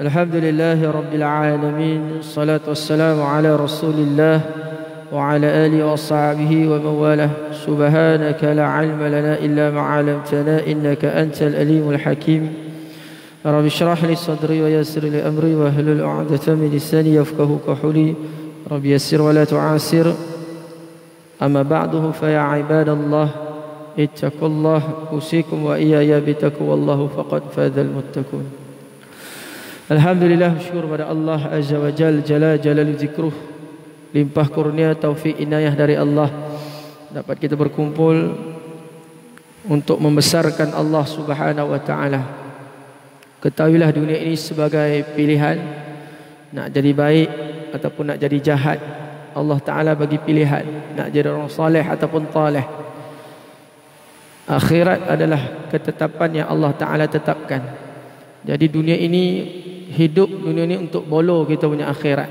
الحمد لله رب العالمين الصلاة والسلام على رسول الله وعلى آله وصحبه ومن والاه سبحانك لا علم لنا إلا ما علمتنا إنك أنت الأليم الحكيم رب اشرح لي صدري ويسر لي أمري وهل العدة من لساني يفقه كحولي رب يسر ولا تعاسر أما بعده فيا عباد الله اتقوا الله أوصيكم وإياي بتقوى الله فقد فاز المتقون الحمد لله شكر على الله عز وجل جل جلال ذكره limpah kurnia taufik inayah dari Allah dapat kita berkumpul untuk membesarkan Allah Subhanahu wa taala ketahuilah dunia ini sebagai pilihan nak jadi baik ataupun nak jadi jahat Allah taala bagi pilihan nak jadi orang soleh ataupun taleh Akhirat adalah ketetapan yang Allah Ta'ala tetapkan Jadi dunia ini hidup dunia ini untuk bolo kita punya akhirat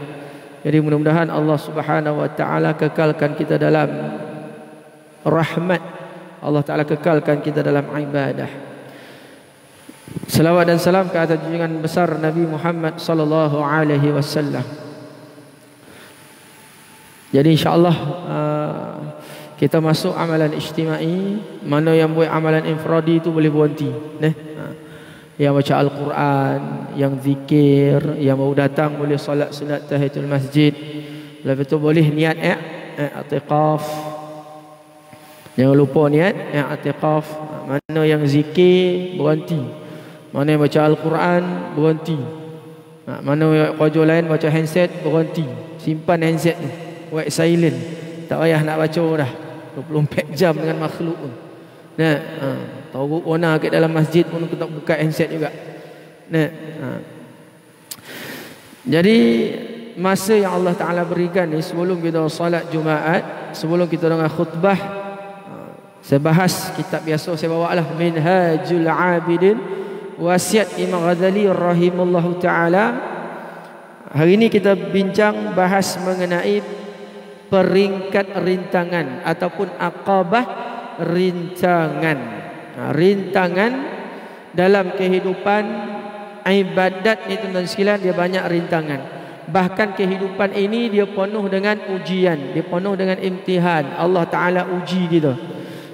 Jadi mudah-mudahan Allah Subhanahu Wa Ta'ala kekalkan kita dalam rahmat Allah Ta'ala kekalkan kita dalam ibadah Salawat dan salam ke atas junjungan besar Nabi Muhammad sallallahu alaihi wasallam. Jadi insyaallah uh, kita masuk amalan ijtimai mana yang buat amalan infradi itu boleh berhenti neh ha. yang baca al-Quran yang zikir yang mau datang boleh salat sunat tahiyatul masjid lepas itu boleh niat eh eh atiqaf. jangan lupa niat eh atiqaf. mana yang zikir berhenti mana yang baca al-Quran berhenti ha, mana yang kerja lain baca handset berhenti simpan handset tu white silent tak payah nak baca dah 24 jam dengan makhluk pun. Nah, ha. Tawuk wana kat dalam masjid pun kita buka handset juga. Nah, ha. Jadi masa yang Allah Taala berikan ni sebelum kita solat Jumaat, sebelum kita dengar khutbah ha, saya bahas kitab biasa saya bawa lah Minhajul Abidin Wasiat Imam Ghazali Rahimullahu Ta'ala Hari ini kita bincang bahas mengenai peringkat rintangan ataupun akabah rintangan ha, rintangan dalam kehidupan ibadat ni tuan-tuan sekalian dia banyak rintangan bahkan kehidupan ini dia penuh dengan ujian dia penuh dengan imtihan Allah taala uji kita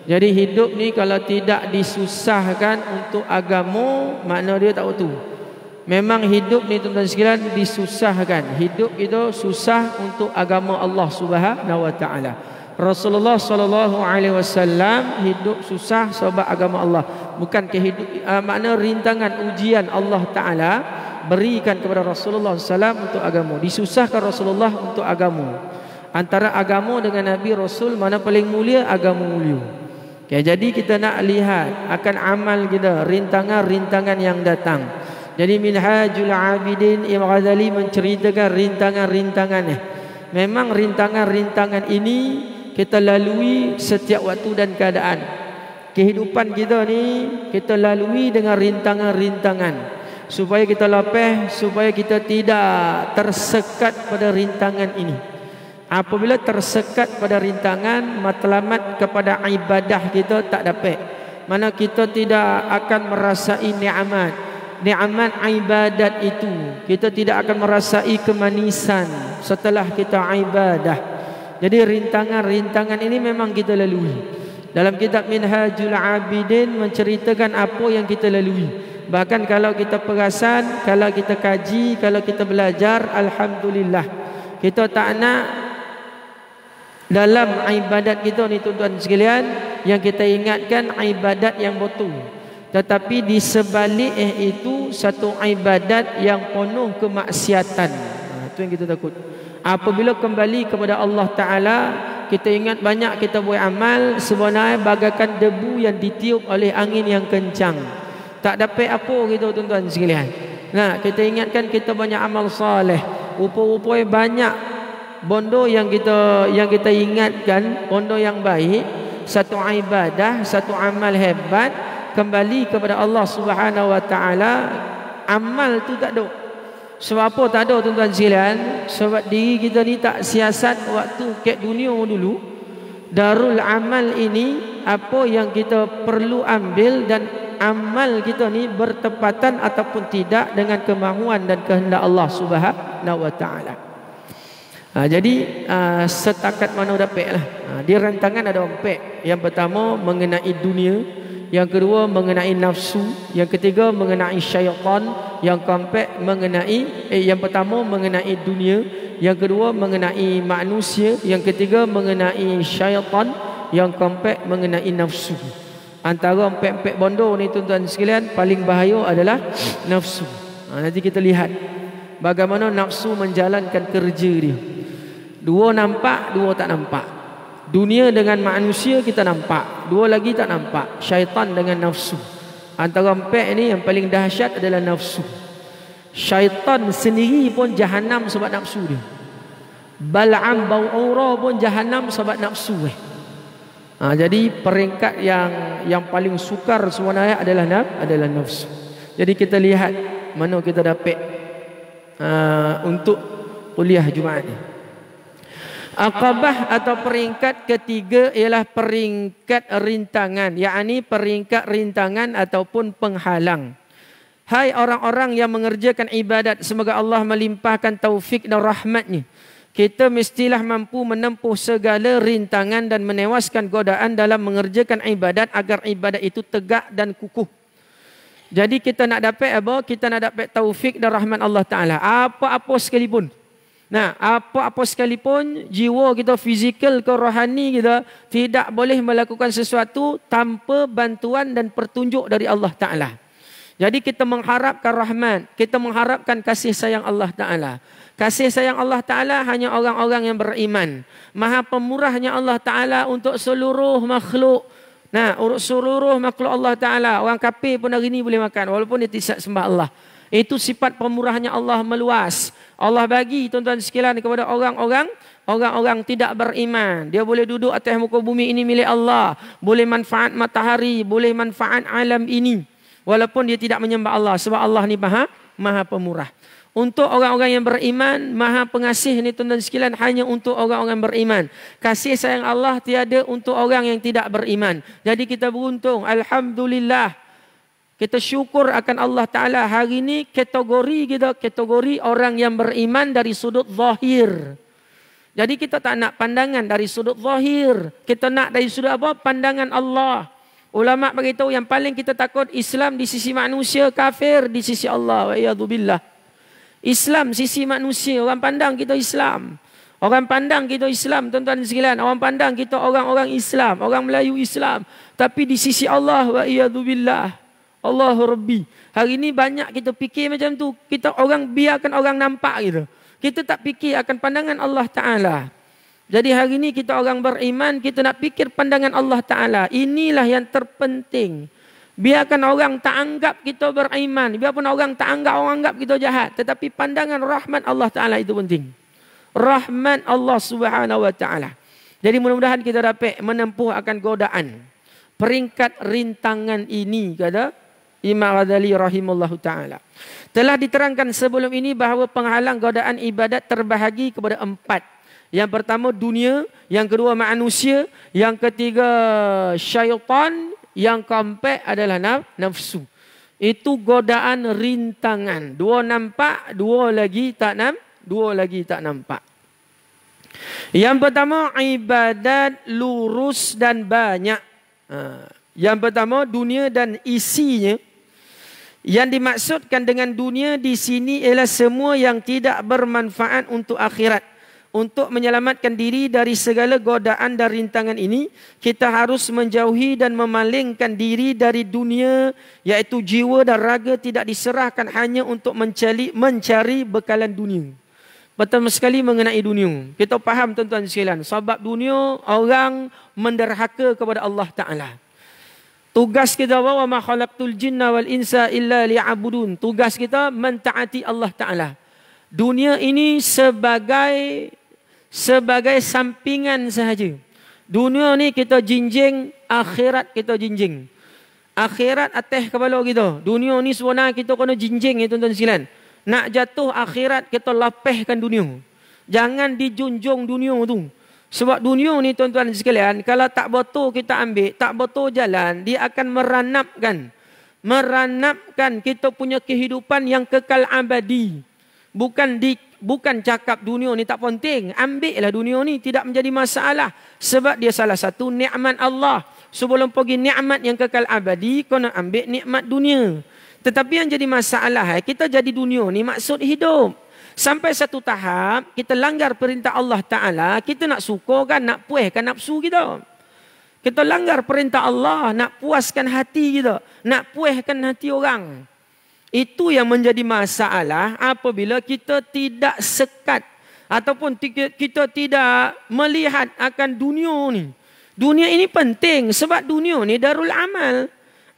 jadi hidup ni kalau tidak disusahkan untuk agama makna dia tak betul Memang hidup ni tuan-tuan sekalian disusahkan. Hidup itu susah untuk agama Allah Subhanahu wa taala. Rasulullah sallallahu alaihi wasallam hidup susah sebab agama Allah. Bukan kehidup uh, ah, makna rintangan ujian Allah taala berikan kepada Rasulullah sallam untuk agama. Disusahkan Rasulullah untuk agama. Antara agama dengan Nabi Rasul mana paling mulia agama mulia. Okay, jadi kita nak lihat akan amal kita rintangan-rintangan yang datang. Jadi Minhajul Abidin Imam Ghazali menceritakan rintangan-rintangannya. Memang rintangan-rintangan ini kita lalui setiap waktu dan keadaan. Kehidupan kita ni kita lalui dengan rintangan-rintangan supaya kita lapeh, supaya kita tidak tersekat pada rintangan ini. Apabila tersekat pada rintangan, matlamat kepada ibadah kita tak dapat. Mana kita tidak akan merasai ni'mat ni'mat ibadat itu kita tidak akan merasai kemanisan setelah kita ibadah jadi rintangan-rintangan ini memang kita lalui dalam kitab Minhajul Abidin menceritakan apa yang kita lalui bahkan kalau kita perasan kalau kita kaji kalau kita belajar alhamdulillah kita tak nak dalam ibadat kita ni tuan-tuan sekalian yang kita ingatkan ibadat yang betul tetapi di sebalik eh itu satu ibadat yang penuh kemaksiatan ha, itu yang kita takut apabila kembali kepada Allah taala kita ingat banyak kita buat amal sebenarnya bagaikan debu yang ditiup oleh angin yang kencang tak dapat apa gitu tuan-tuan sekalian nah kita ingatkan kita banyak amal soleh upo rupa banyak bondo yang kita yang kita ingatkan bondo yang baik satu ibadah satu amal hebat kembali kepada Allah Subhanahu wa taala amal tu tak ada sebab apa tak ada tuan-tuan sekalian sebab diri kita ni tak siasat waktu ke dunia dulu darul amal ini apa yang kita perlu ambil dan amal kita ni bertepatan ataupun tidak dengan kemahuan dan kehendak Allah Subhanahu wa taala Ha, jadi uh, setakat mana dapatlah. Ha, di rentangan ada empat. Yang pertama mengenai dunia. Yang kedua mengenai nafsu Yang ketiga mengenai syaitan Yang keempat mengenai eh, Yang pertama mengenai dunia Yang kedua mengenai manusia Yang ketiga mengenai syaitan Yang keempat mengenai nafsu Antara empat-empat bondo ni tuan-tuan sekalian Paling bahaya adalah nafsu ha, Nanti kita lihat Bagaimana nafsu menjalankan kerja dia Dua nampak, dua tak nampak Dunia dengan manusia kita nampak. Dua lagi tak nampak. Syaitan dengan nafsu. Antara empat ni yang paling dahsyat adalah nafsu. Syaitan sendiri pun jahanam sebab nafsu dia. Bal'am aura pun jahanam sebab nafsu. Eh. Ha, jadi peringkat yang yang paling sukar sebenarnya adalah naf, adalah nafsu. Jadi kita lihat mana kita dapat uh, untuk kuliah Jumaat ni. Akabah atau peringkat ketiga ialah peringkat rintangan. yakni peringkat rintangan ataupun penghalang. Hai orang-orang yang mengerjakan ibadat, semoga Allah melimpahkan taufik dan rahmatnya. Kita mestilah mampu menempuh segala rintangan dan menewaskan godaan dalam mengerjakan ibadat agar ibadat itu tegak dan kukuh. Jadi kita nak dapat apa? Kita nak dapat taufik dan rahmat Allah Ta'ala. Apa-apa sekalipun. Nah, apa-apa sekalipun jiwa kita fizikal ke rohani kita tidak boleh melakukan sesuatu tanpa bantuan dan pertunjuk dari Allah Taala. Jadi kita mengharapkan rahmat, kita mengharapkan kasih sayang Allah Taala. Kasih sayang Allah Taala hanya orang-orang yang beriman. Maha pemurahnya Allah Taala untuk seluruh makhluk. Nah, seluruh makhluk Allah Taala, orang kafir pun hari ini boleh makan walaupun dia tidak sembah Allah. Itu sifat pemurahnya Allah meluas. Allah bagi tuan-tuan sekalian kepada orang-orang orang-orang tidak beriman. Dia boleh duduk atas muka bumi ini milik Allah. Boleh manfaat matahari, boleh manfaat alam ini. Walaupun dia tidak menyembah Allah sebab Allah ni Maha Maha Pemurah. Untuk orang-orang yang beriman, Maha Pengasih ni tuan-tuan sekalian hanya untuk orang-orang beriman. Kasih sayang Allah tiada untuk orang yang tidak beriman. Jadi kita beruntung, alhamdulillah. Kita syukur akan Allah Ta'ala hari ini kategori kita, kategori orang yang beriman dari sudut zahir. Jadi kita tak nak pandangan dari sudut zahir. Kita nak dari sudut apa? Pandangan Allah. Ulama beritahu yang paling kita takut Islam di sisi manusia, kafir di sisi Allah. Wa Islam sisi manusia, orang pandang kita Islam. Orang pandang kita Islam, tuan-tuan sekalian. Orang pandang kita orang-orang Islam, orang Melayu Islam. Tapi di sisi Allah, wa iyadu billah. Allahu Rabbi. Hari ini banyak kita fikir macam tu. Kita orang biarkan orang nampak gitu. Kita tak fikir akan pandangan Allah Ta'ala. Jadi hari ini kita orang beriman, kita nak fikir pandangan Allah Ta'ala. Inilah yang terpenting. Biarkan orang tak anggap kita beriman. Biarpun orang tak anggap, orang anggap kita jahat. Tetapi pandangan rahmat Allah Ta'ala itu penting. Rahmat Allah Subhanahu Wa Ta'ala. Jadi mudah-mudahan kita dapat menempuh akan godaan. Peringkat rintangan ini, kata, Imam Ghazali rahimallahu taala. Telah diterangkan sebelum ini bahawa penghalang godaan ibadat terbahagi kepada empat. Yang pertama dunia, yang kedua manusia, yang ketiga syaitan, yang keempat adalah naf nafsu. Itu godaan rintangan. Dua nampak, dua lagi tak nampak, dua lagi tak nampak. Yang pertama ibadat lurus dan banyak. Ha. Yang pertama dunia dan isinya yang dimaksudkan dengan dunia di sini ialah semua yang tidak bermanfaat untuk akhirat. Untuk menyelamatkan diri dari segala godaan dan rintangan ini, kita harus menjauhi dan memalingkan diri dari dunia, yaitu jiwa dan raga tidak diserahkan hanya untuk mencari, mencari bekalan dunia. Betul sekali mengenai dunia. Kita faham tuan-tuan sekalian. Sebab dunia orang menderhaka kepada Allah Ta'ala. Tugas kita bawa ma khalaqtul jinna wal insa illa liya'budun. Tugas kita mentaati Allah Taala. Dunia ini sebagai sebagai sampingan sahaja. Dunia ni kita jinjing, akhirat kita jinjing. Akhirat atas kepala kita. Dunia ni sebenarnya kita kena jinjing ya tuan-tuan silan. Nak jatuh akhirat kita lapehkan dunia. Jangan dijunjung dunia tu. Sebab dunia ni tuan-tuan sekalian, kalau tak betul kita ambil, tak betul jalan, dia akan meranapkan. Meranapkan kita punya kehidupan yang kekal abadi. Bukan di bukan cakap dunia ni tak penting. ambil lah dunia ni tidak menjadi masalah. Sebab dia salah satu nikmat Allah. Sebelum pergi nikmat yang kekal abadi, kau nak ambil nikmat dunia. Tetapi yang jadi masalah, eh, kita jadi dunia ni maksud hidup. Sampai satu tahap kita langgar perintah Allah Taala, kita nak suka kan, nak puaskan nafsu kita. Kita langgar perintah Allah nak puaskan hati kita, nak puaskan hati orang. Itu yang menjadi masalah apabila kita tidak sekat ataupun kita tidak melihat akan dunia ni. Dunia ini penting sebab dunia ni darul amal.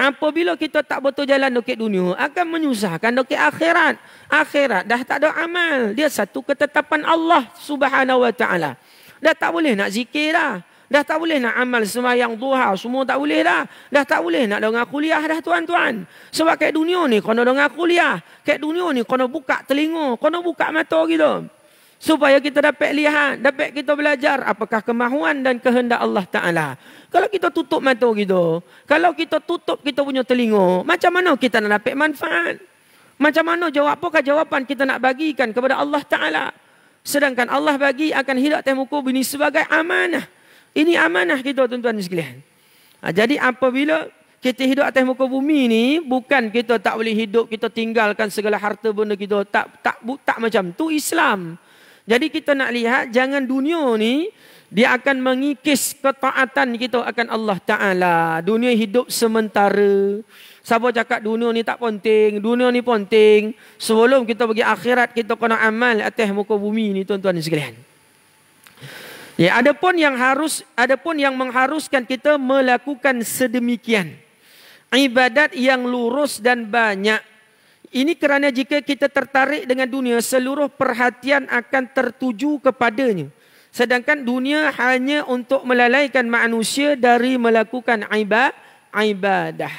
Apabila kita tak betul jalan dokit dunia, akan menyusahkan dokit akhirat. Akhirat dah tak ada amal. Dia satu ketetapan Allah subhanahu wa ta'ala. Dah tak boleh nak zikir dah. Dah tak boleh nak amal semayang duha. Semua tak boleh dah. Dah tak boleh nak dengar kuliah dah tuan-tuan. Sebab kat dunia ni, kena dengar kuliah. Kat dunia ni, kena buka telinga. Kena buka mata gitu. Gitu supaya kita dapat lihat, dapat kita belajar apakah kemahuan dan kehendak Allah Taala. Kalau kita tutup mata gitu, kalau kita tutup kita punya telinga, macam mana kita nak dapat manfaat? Macam mana jawab apakah jawapan kita nak bagikan kepada Allah Taala? Sedangkan Allah bagi akan hidup temuku ini sebagai amanah. Ini amanah kita tuan-tuan sekalian. Ha, jadi apabila kita hidup atas muka bumi ni bukan kita tak boleh hidup kita tinggalkan segala harta benda kita tak tak tak, tak macam tu Islam. Jadi kita nak lihat jangan dunia ni dia akan mengikis ketaatan kita akan Allah Ta'ala. Dunia hidup sementara. Siapa cakap dunia ni tak penting. Dunia ni penting. Sebelum kita pergi akhirat, kita kena amal atas muka bumi ni tuan-tuan sekalian. Ya, ada pun yang harus, ada pun yang mengharuskan kita melakukan sedemikian. Ibadat yang lurus dan banyak. Ini kerana jika kita tertarik dengan dunia, seluruh perhatian akan tertuju kepadanya. Sedangkan dunia hanya untuk melalaikan manusia dari melakukan ibadah.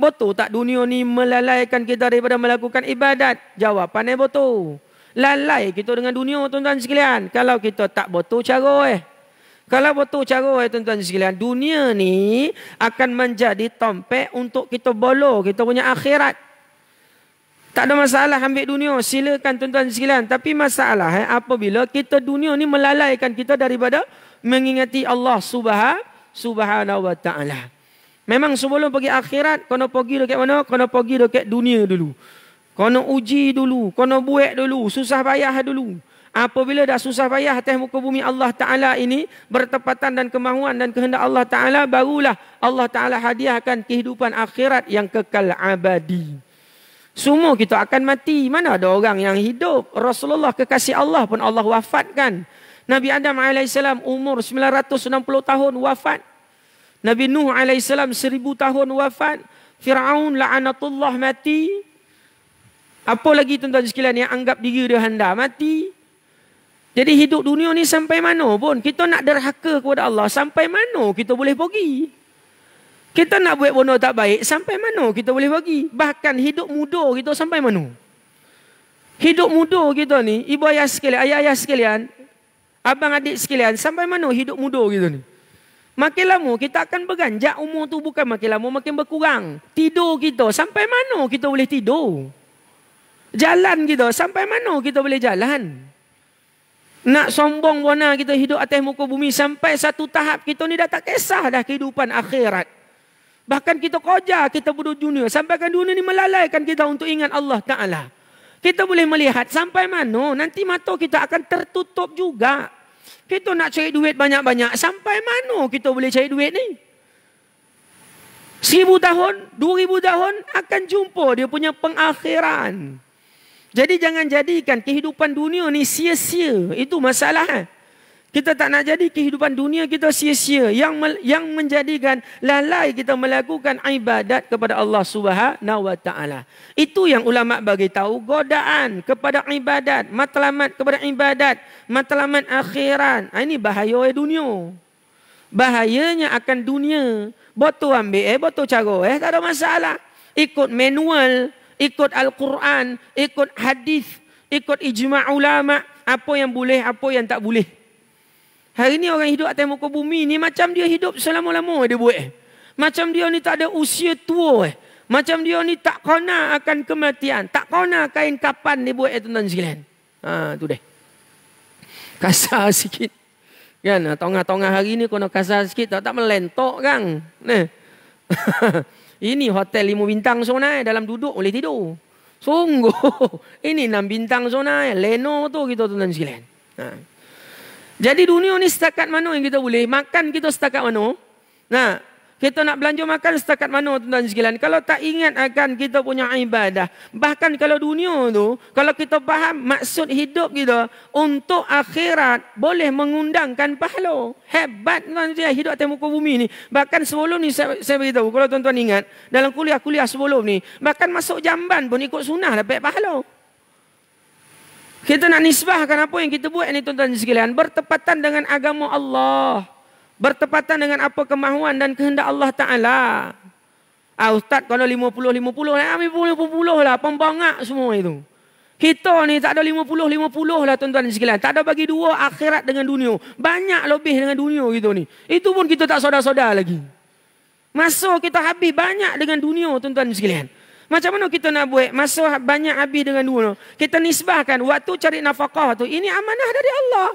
Betul tak dunia ni melalaikan kita daripada melakukan ibadat? Jawapannya betul. Lalai kita dengan dunia tuan-tuan sekalian. Kalau kita tak betul cara eh. Kalau betul cara eh tuan-tuan sekalian. Dunia ni akan menjadi tompek untuk kita bolo kita punya akhirat. Tak ada masalah ambil dunia. Silakan tuan-tuan sekalian. Tapi masalah eh, apabila kita dunia ni melalaikan kita daripada mengingati Allah subhanahu subhanahu wa ta'ala. Memang sebelum pergi akhirat, kena pergi dekat mana? Kena pergi dekat dunia dulu. Kena uji dulu. Kena buat dulu. Susah payah dulu. Apabila dah susah payah atas muka bumi Allah Ta'ala ini bertepatan dan kemahuan dan kehendak Allah Ta'ala barulah Allah Ta'ala hadiahkan kehidupan akhirat yang kekal abadi. Semua kita akan mati. Mana ada orang yang hidup. Rasulullah kekasih Allah pun Allah wafatkan. Nabi Adam AS umur 960 tahun wafat. Nabi Nuh AS 1000 tahun wafat. Fir'aun la'anatullah mati. Apa lagi tuan-tuan sekalian yang anggap diri dia handa mati. Jadi hidup dunia ni sampai mana pun. Kita nak derhaka kepada Allah. Sampai mana kita boleh pergi. Pergi. Kita nak buat benda tak baik, sampai mana kita boleh bagi? Bahkan hidup muda kita sampai mana? Hidup muda kita ni, ibu ayah sekalian, ayah ayah sekalian, abang adik sekalian, sampai mana hidup muda kita ni? Makin lama kita akan beranjak umur tu bukan makin lama, makin berkurang. Tidur kita, sampai mana kita boleh tidur? Jalan kita, sampai mana kita boleh jalan? Nak sombong warna kita hidup atas muka bumi sampai satu tahap kita ni dah tak kisah dah kehidupan akhirat. Bahkan kita koja, kita budak dunia. Sampaikan dunia ini melalaikan kita untuk ingat Allah Ta'ala. Kita boleh melihat sampai mana nanti mata kita akan tertutup juga. Kita nak cari duit banyak-banyak. Sampai mana kita boleh cari duit ni? Seribu tahun, dua ribu tahun akan jumpa dia punya pengakhiran. Jadi jangan jadikan kehidupan dunia ni sia-sia. Itu masalah. Eh? Kita tak nak jadi kehidupan dunia kita sia-sia yang yang menjadikan lalai kita melakukan ibadat kepada Allah Subhanahu wa taala. Itu yang ulama bagi tahu godaan kepada ibadat, matlamat kepada ibadat, matlamat akhiran. Ha, ini bahaya dunia. Bahayanya akan dunia. Botol ambil eh, botol cara eh, tak ada masalah. Ikut manual, ikut Al-Quran, ikut hadis, ikut ijma' ulama' apa yang boleh, apa yang tak boleh. Hari ni orang hidup atas muka bumi ni macam dia hidup selama-lama dia buat. Eh. Macam dia ni tak ada usia tua eh. Macam dia ni tak kena akan kematian. Tak kena kain kapan dia buat eh, tuan-tuan sekalian. Ha, tu deh. Kasar sikit. Kan, ha, tongah-tongah hari ni kena kasar sikit. Tak, tak melentok kan. Nah. Ini hotel lima bintang sana eh. Dalam duduk boleh tidur. Sungguh. Ini enam bintang sana eh. Leno tu kita tuan-tuan sekalian. Ha. Jadi dunia ni setakat mana yang kita boleh? Makan kita setakat mana? Nah, kita nak belanja makan setakat mana tuan-tuan sekalian? Kalau tak ingat akan kita punya ibadah. Bahkan kalau dunia tu, kalau kita faham maksud hidup kita untuk akhirat boleh mengundangkan pahala. Hebat tuan-tuan hidup atas muka bumi ni. Bahkan sebelum ni saya, saya beritahu, kalau tuan-tuan ingat, dalam kuliah-kuliah sebelum ni, bahkan masuk jamban pun ikut sunnah dapat pahala. Kita nak nisbahkan apa yang kita buat ini tuan-tuan sekalian. Bertepatan dengan agama Allah. Bertepatan dengan apa kemahuan dan kehendak Allah Ta'ala. Ah, Ustaz kalau lima puluh, lima puluh lah. Ambil puluh, puluh, puluh lah. Pembangak semua itu. Kita ni tak ada lima puluh, lima puluh lah tuan-tuan sekalian. Tak ada bagi dua akhirat dengan dunia. Banyak lebih dengan dunia gitu ni. Itu pun kita tak sodar-sodar lagi. Masa kita habis banyak dengan dunia tuan-tuan sekalian. Macam mana kita nak buat masa banyak habis dengan dulu? Kita nisbahkan waktu cari nafkah tu ini amanah dari Allah.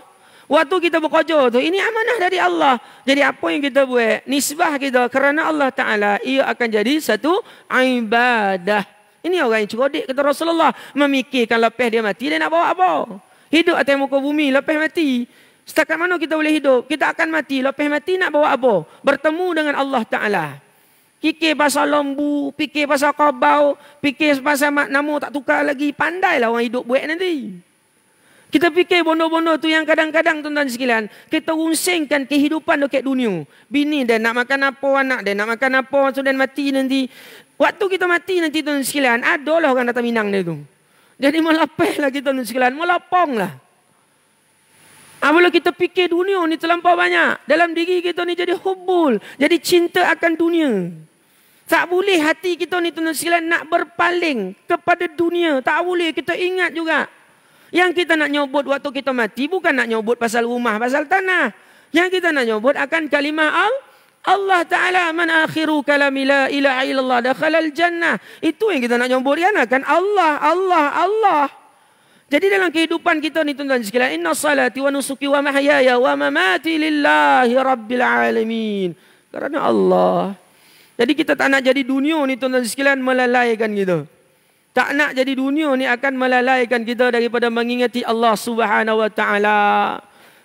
Waktu kita bekerja tu ini amanah dari Allah. Jadi apa yang kita buat? Nisbah kita kerana Allah Taala ia akan jadi satu ibadah. Ini orang yang cerdik kata Rasulullah memikirkan lepas dia mati dia nak bawa apa? Hidup atas muka bumi lepas mati. Setakat mana kita boleh hidup? Kita akan mati. Lepas mati nak bawa apa? Bertemu dengan Allah Ta'ala. Fikir pasal lombu, fikir pasal kabau, fikir pasal mak namu tak tukar lagi. Pandailah orang hidup buat nanti. Kita fikir bono-bono tu yang kadang-kadang tuan-tuan sekalian, kita rungsingkan kehidupan dekat dunia. Bini dia nak makan apa, anak dia nak makan apa, sudah mati nanti. Waktu kita mati nanti tuan-tuan sekalian, adalah orang datang minang dia tu. Jadi melapailah kita tuan-tuan sekalian, melapong lah. Apabila kita fikir dunia ni terlampau banyak. Dalam diri kita ni jadi hubul. Jadi cinta akan dunia. Tak boleh hati kita ni tuan sekalian nak berpaling kepada dunia. Tak boleh kita ingat juga. Yang kita nak nyobot waktu kita mati bukan nak nyobot pasal rumah, pasal tanah. Yang kita nak nyobot akan kalimah Allah Ta'ala man akhiru kalami la ilaha illallah dakhalal jannah. Itu yang kita nak nyobot kan akan Allah, Allah, Allah. Allah. Jadi dalam kehidupan kita ni tuan-tuan sekalian, inna salati wa nusuki wa mahyaya wa mamati lillahi rabbil alamin. Kerana Allah. Jadi kita tak nak jadi dunia ni tuan-tuan sekalian melalaikan kita. Tak nak jadi dunia ni akan melalaikan kita daripada mengingati Allah Subhanahu wa taala.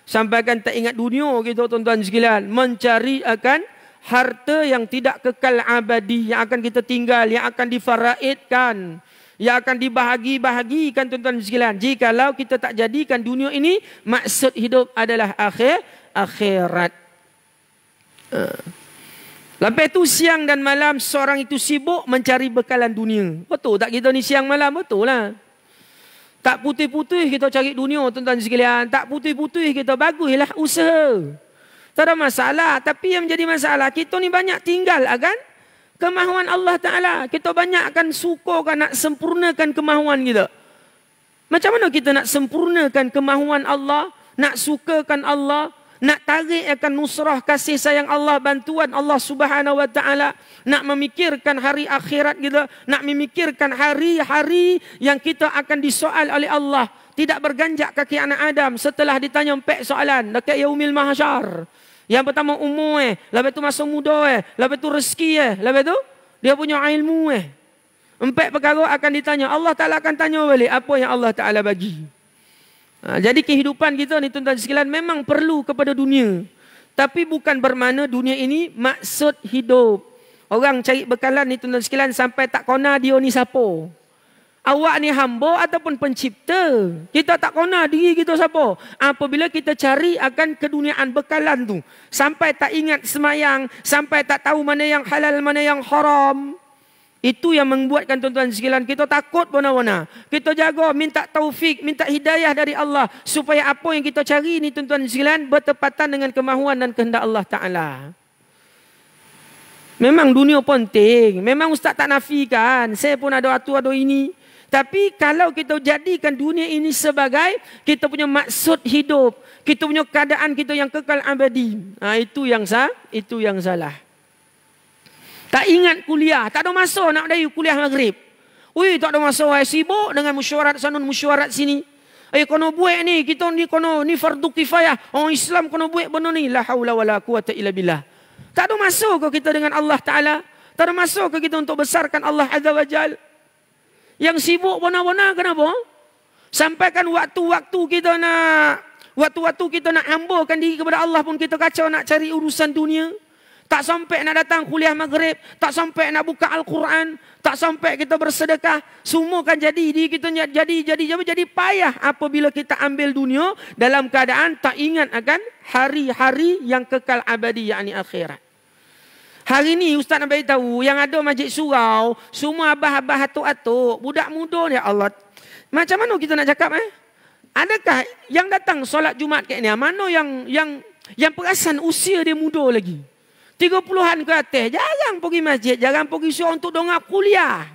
Sampaikan tak ingat dunia kita tuan-tuan sekalian, mencari akan harta yang tidak kekal abadi yang akan kita tinggal yang akan difaraidkan yang akan dibahagi-bahagikan tuan-tuan sekalian. Jikalau kita tak jadikan dunia ini, maksud hidup adalah akhir akhirat. Eh. Lepas tu siang dan malam seorang itu sibuk mencari bekalan dunia. Betul tak kita ni siang malam betul lah. Tak putih-putih kita cari dunia tuan-tuan sekalian. Tak putih-putih kita baguslah usaha. Tak ada masalah. Tapi yang menjadi masalah kita ni banyak tinggal kan kemahuan Allah Ta'ala. Kita banyakkan sukukan nak sempurnakan kemahuan kita. Macam mana kita nak sempurnakan kemahuan Allah, nak sukakan Allah, nak tarik akan nusrah kasih sayang Allah, bantuan Allah Subhanahu Wa Ta'ala, nak memikirkan hari akhirat kita, nak memikirkan hari-hari yang kita akan disoal oleh Allah. Tidak berganjak kaki anak Adam setelah ditanya empat soalan. Dekat yaumil mahasyar. Dekat yaumil mahasyar. Yang pertama umur eh. Lepas tu masa muda eh. Lepas tu rezeki eh. Lepas tu dia punya ilmu eh. Empat perkara akan ditanya. Allah Ta'ala akan tanya balik apa yang Allah Ta'ala bagi. Ha, jadi kehidupan kita ni tuan-tuan sekalian memang perlu kepada dunia. Tapi bukan bermana dunia ini maksud hidup. Orang cari bekalan ni tuan-tuan sekalian sampai tak kona dia ni siapa. Awak ni hamba ataupun pencipta. Kita tak kena diri kita siapa. Apabila kita cari akan keduniaan bekalan tu. Sampai tak ingat semayang. Sampai tak tahu mana yang halal, mana yang haram. Itu yang membuatkan tuan-tuan sekalian. Kita takut mana-mana. Kita jaga, minta taufik, minta hidayah dari Allah. Supaya apa yang kita cari ni tuan-tuan sekalian. Bertepatan dengan kemahuan dan kehendak Allah Ta'ala. Memang dunia penting. Memang ustaz tak nafikan. Saya pun ada waktu, ada ini. Tapi kalau kita jadikan dunia ini sebagai kita punya maksud hidup, kita punya keadaan kita yang kekal abadi. Ha, itu yang sah, itu yang salah. Tak ingat kuliah, tak ada masa nak dari kuliah maghrib. Ui, tak ada masa, saya sibuk dengan musyawarat sana, musyawarat sini. Eh, kono buat ni, kita ni kono, ni fardu kifayah. Orang oh, Islam kono buat benda ni. La hawla wa la quwata illa billah. Tak ada masa ke kita dengan Allah Ta'ala? Tak ada masa ke kita untuk besarkan Allah Azza wa Jal? yang sibuk warna-warna kenapa? Sampaikan waktu-waktu kita nak waktu-waktu kita nak hambakan diri kepada Allah pun kita kacau nak cari urusan dunia. Tak sampai nak datang kuliah maghrib. Tak sampai nak buka Al-Quran. Tak sampai kita bersedekah. Semua kan jadi. Di kita jadi, jadi, jadi, jadi, jadi payah apabila kita ambil dunia dalam keadaan tak ingat akan hari-hari yang kekal abadi, yakni akhirat. Hari ni ustaz nak bagi tahu yang ada majlis surau, semua abah-abah atuk-atuk, budak muda ni ya Allah. Macam mana kita nak cakap eh? Adakah yang datang solat Jumaat kat ni, ah? mana yang yang yang perasan usia dia muda lagi? 30-an ke atas, jarang pergi masjid, jarang pergi surau untuk dongak kuliah.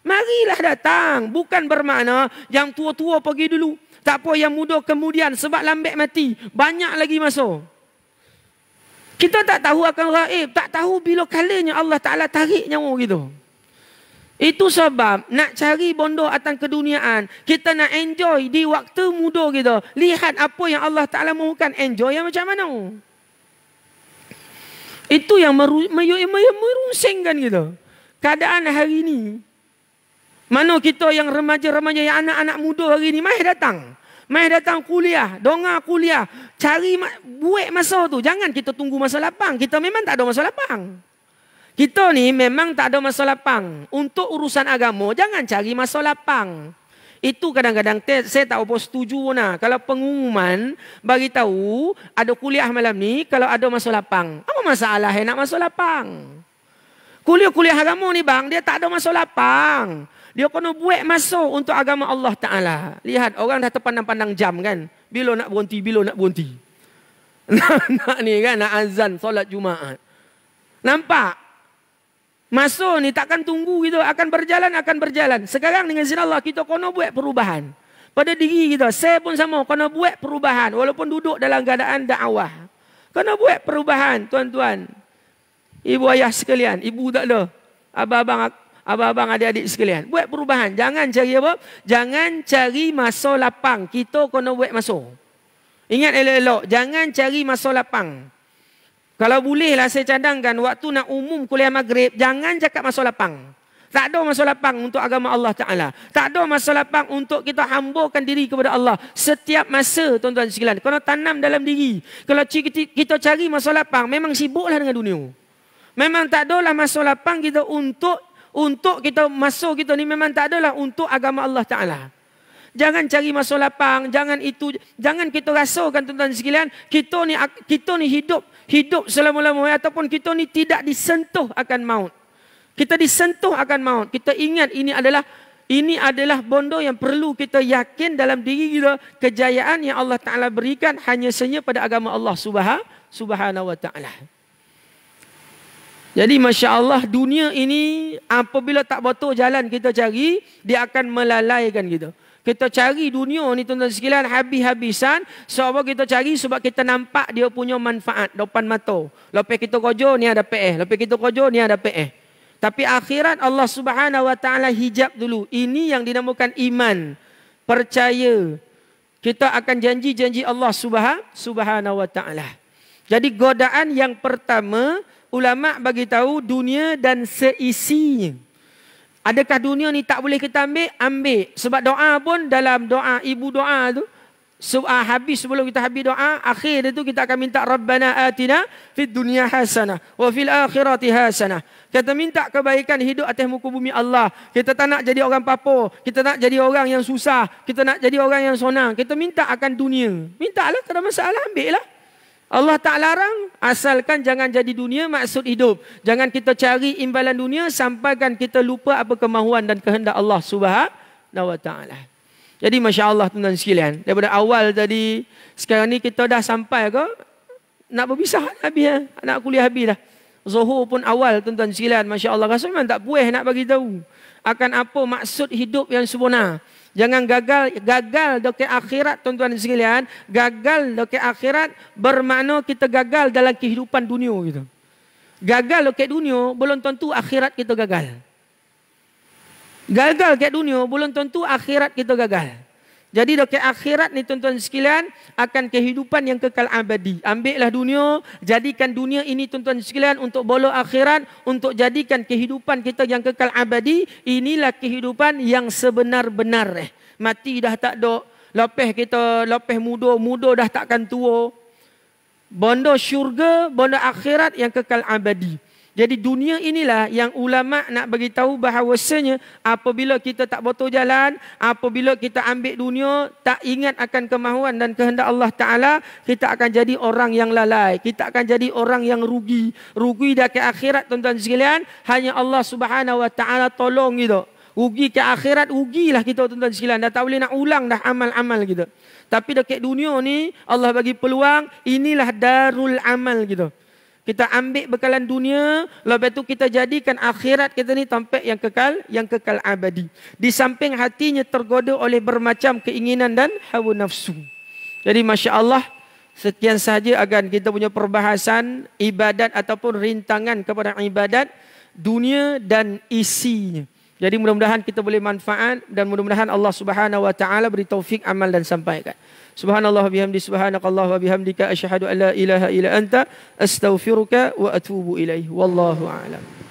Marilah datang, bukan bermakna yang tua-tua pergi dulu. Tak apa yang muda kemudian sebab lambat mati, banyak lagi masuk. Kita tak tahu akan raib. Tak tahu bila kalanya Allah Ta'ala tarik nyawa gitu. Itu sebab nak cari bondo atas keduniaan. Kita nak enjoy di waktu muda kita. Lihat apa yang Allah Ta'ala mahukan. Enjoy yang macam mana? Itu yang merungsingkan kita. Keadaan hari ini. Mana kita yang remaja-remaja, yang anak-anak muda hari ini. Mahir datang. Mai datang kuliah, dongar kuliah, cari buat masa tu. Jangan kita tunggu masa lapang. Kita memang tak ada masa lapang. Kita ni memang tak ada masa lapang. Untuk urusan agama, jangan cari masa lapang. Itu kadang-kadang saya tak apa setuju nah. Kalau pengumuman bagi tahu ada kuliah malam ni, kalau ada masa lapang. Apa masalahnya nak masa lapang? Kuliah-kuliah agama ni bang, dia tak ada masa lapang. Dia kena buat masa untuk agama Allah Ta'ala. Lihat, orang dah terpandang-pandang jam kan. Bila nak berhenti, bila nak berhenti. nak ni kan, nak azan, solat Jumaat. Nampak? Masa ni takkan tunggu gitu. Akan berjalan, akan berjalan. Sekarang dengan izin Allah, kita kena buat perubahan. Pada diri kita, saya pun sama. Kena buat perubahan. Walaupun duduk dalam keadaan dakwah. Kena buat perubahan, tuan-tuan. Ibu ayah sekalian. Ibu tak ada. Abang-abang, abang-abang adik-adik sekalian. Buat perubahan. Jangan cari apa? Jangan cari masa lapang. Kita kena buat masa. Ingat elok-elok. Jangan cari masa lapang. Kalau bolehlah saya cadangkan waktu nak umum kuliah maghrib, jangan cakap masa lapang. Tak ada masa lapang untuk agama Allah Ta'ala. Tak ada masa lapang untuk kita hambakan diri kepada Allah. Setiap masa, tuan-tuan sekalian, kena tanam dalam diri. Kalau kita cari masa lapang, memang sibuklah dengan dunia. Memang tak adalah masa lapang kita untuk untuk kita masuk kita ni memang tak adalah untuk agama Allah Ta'ala. Jangan cari masuk lapang, jangan itu, jangan kita rasakan tuan-tuan sekalian, kita ni kita ni hidup hidup selama-lamanya ataupun kita ni tidak disentuh akan maut. Kita disentuh akan maut. Kita ingat ini adalah ini adalah bondo yang perlu kita yakin dalam diri kita kejayaan yang Allah Taala berikan hanya saja pada agama Allah Subhanahu Subhanahu wa taala. Jadi Masya Allah dunia ini apabila tak betul jalan kita cari, dia akan melalaikan kita. Kita cari dunia ni tuan-tuan sekalian habis-habisan sebab so, kita cari sebab kita nampak dia punya manfaat depan mata. Lepas kita kerja ni ada PS, lepas kita kerja ni ada PS. Tapi akhirat Allah Subhanahu wa taala hijab dulu. Ini yang dinamakan iman. Percaya kita akan janji-janji Allah Subhanahu wa taala. Jadi godaan yang pertama ulama bagi tahu dunia dan seisinya. Adakah dunia ni tak boleh kita ambil? Ambil. Sebab doa pun dalam doa ibu doa tu Subah habis sebelum kita habis doa, akhir itu kita akan minta Rabbana atina fid dunya hasanah wa fil akhirati hasanah. Kita minta kebaikan hidup atas muka bumi Allah. Kita tak nak jadi orang papo. kita nak jadi orang yang susah, kita nak jadi orang yang senang. Kita minta akan dunia. Mintalah tak ada masalah, ambillah. lah. Allah tak larang asalkan jangan jadi dunia maksud hidup. Jangan kita cari imbalan dunia sampai kan kita lupa apa kemahuan dan kehendak Allah Subhanahu wa taala. Jadi masya-Allah tuan-tuan sekalian, daripada awal tadi sekarang ni kita dah sampai ke nak berpisah habis ya? nak kuliah habis dah. Zuhur pun awal tuan-tuan sekalian, masya-Allah rasa memang tak puas nak bagi tahu akan apa maksud hidup yang sebenar. Jangan gagal, gagal dok ke akhirat tuan-tuan sekalian. Gagal ke akhirat bermakna kita gagal dalam kehidupan dunia gitu. Gagal dok ke dunia belum tentu akhirat kita gagal. Gagal ke dunia belum tentu akhirat kita gagal jadi dok akhirat ni tuan-tuan sekalian akan kehidupan yang kekal abadi. Ambillah dunia, jadikan dunia ini tuan-tuan sekalian untuk bola akhirat, untuk jadikan kehidupan kita yang kekal abadi. Inilah kehidupan yang sebenar-benar. Eh. Mati dah tak ada. Lepas kita, lepas muda, muda dah takkan tua. Bondo syurga, bondo akhirat yang kekal abadi. Jadi dunia inilah yang ulama nak bagi tahu bahawasanya apabila kita tak betul jalan, apabila kita ambil dunia tak ingat akan kemahuan dan kehendak Allah Taala, kita akan jadi orang yang lalai, kita akan jadi orang yang rugi. Rugi dah ke akhirat tuan-tuan sekalian, hanya Allah Subhanahu Wa Taala tolong gitu. Rugi ke akhirat rugilah kita tuan-tuan sekalian. Dah tak boleh nak ulang dah amal-amal kita. Tapi dekat dunia ni Allah bagi peluang inilah darul amal gitu. Gitu kita ambil bekalan dunia lepas tu kita jadikan akhirat kita ni tempat yang kekal yang kekal abadi di samping hatinya tergoda oleh bermacam keinginan dan hawa nafsu jadi masya-Allah sekian saja agan kita punya perbahasan ibadat ataupun rintangan kepada ibadat dunia dan isinya jadi mudah-mudahan kita boleh manfaat dan mudah-mudahan Allah Subhanahu wa taala beri taufik amal dan sampaikan Subhanallah bihamdi subhanakallah wa bihamdika asyhadu an la ilaha illa anta astaghfiruka wa atubu ilaih. Wallahu a'lam.